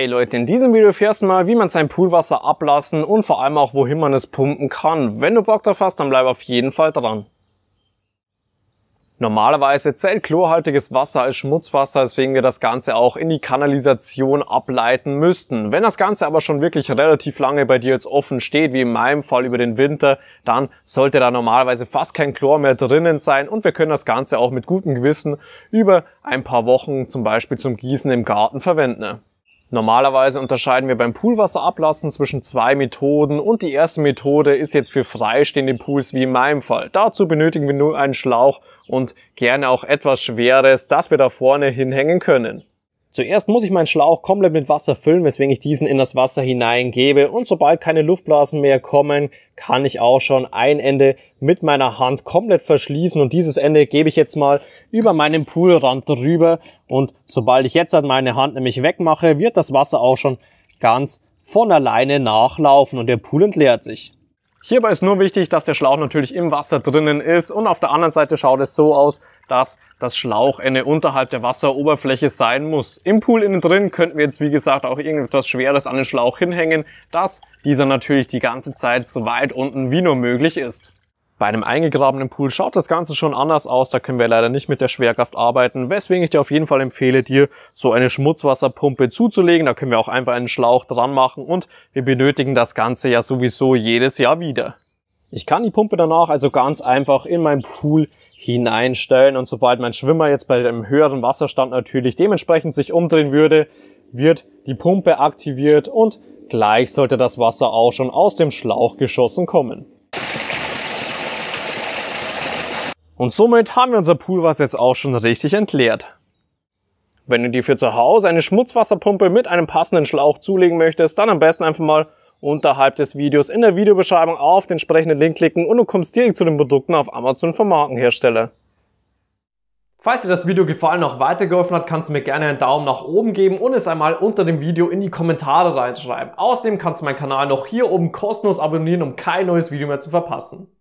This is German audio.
Hey Leute, in diesem Video erfährst du mal, wie man sein Poolwasser ablassen und vor allem auch, wohin man es pumpen kann. Wenn du Bock drauf hast, dann bleib auf jeden Fall dran. Normalerweise zählt chlorhaltiges Wasser als Schmutzwasser, weswegen wir das Ganze auch in die Kanalisation ableiten müssten. Wenn das Ganze aber schon wirklich relativ lange bei dir jetzt offen steht, wie in meinem Fall über den Winter, dann sollte da normalerweise fast kein Chlor mehr drinnen sein und wir können das Ganze auch mit gutem Gewissen über ein paar Wochen zum Beispiel zum Gießen im Garten verwenden. Normalerweise unterscheiden wir beim Poolwasserablassen zwischen zwei Methoden und die erste Methode ist jetzt für freistehende Pools wie in meinem Fall. Dazu benötigen wir nur einen Schlauch und gerne auch etwas Schweres, das wir da vorne hinhängen können. Zuerst muss ich meinen Schlauch komplett mit Wasser füllen, weswegen ich diesen in das Wasser hineingebe und sobald keine Luftblasen mehr kommen, kann ich auch schon ein Ende mit meiner Hand komplett verschließen und dieses Ende gebe ich jetzt mal über meinen Poolrand drüber und sobald ich jetzt halt meine Hand nämlich wegmache, wird das Wasser auch schon ganz von alleine nachlaufen und der Pool entleert sich. Hierbei ist nur wichtig, dass der Schlauch natürlich im Wasser drinnen ist und auf der anderen Seite schaut es so aus, dass das Schlauchende unterhalb der Wasseroberfläche sein muss. Im Pool innen drin könnten wir jetzt wie gesagt auch irgendetwas Schweres an den Schlauch hinhängen, dass dieser natürlich die ganze Zeit so weit unten wie nur möglich ist. Bei einem eingegrabenen Pool schaut das Ganze schon anders aus, da können wir leider nicht mit der Schwerkraft arbeiten, weswegen ich dir auf jeden Fall empfehle, dir so eine Schmutzwasserpumpe zuzulegen. Da können wir auch einfach einen Schlauch dran machen und wir benötigen das Ganze ja sowieso jedes Jahr wieder. Ich kann die Pumpe danach also ganz einfach in meinen Pool hineinstellen und sobald mein Schwimmer jetzt bei dem höheren Wasserstand natürlich dementsprechend sich umdrehen würde, wird die Pumpe aktiviert und gleich sollte das Wasser auch schon aus dem Schlauch geschossen kommen. Und somit haben wir unser Poolwasser jetzt auch schon richtig entleert. Wenn du dir für zu Hause eine Schmutzwasserpumpe mit einem passenden Schlauch zulegen möchtest, dann am besten einfach mal unterhalb des Videos in der Videobeschreibung auf den entsprechenden Link klicken und du kommst direkt zu den Produkten auf Amazon vom Markenhersteller. Falls dir das Video gefallen und auch weitergeholfen hat, kannst du mir gerne einen Daumen nach oben geben und es einmal unter dem Video in die Kommentare reinschreiben. Außerdem kannst du meinen Kanal noch hier oben kostenlos abonnieren, um kein neues Video mehr zu verpassen.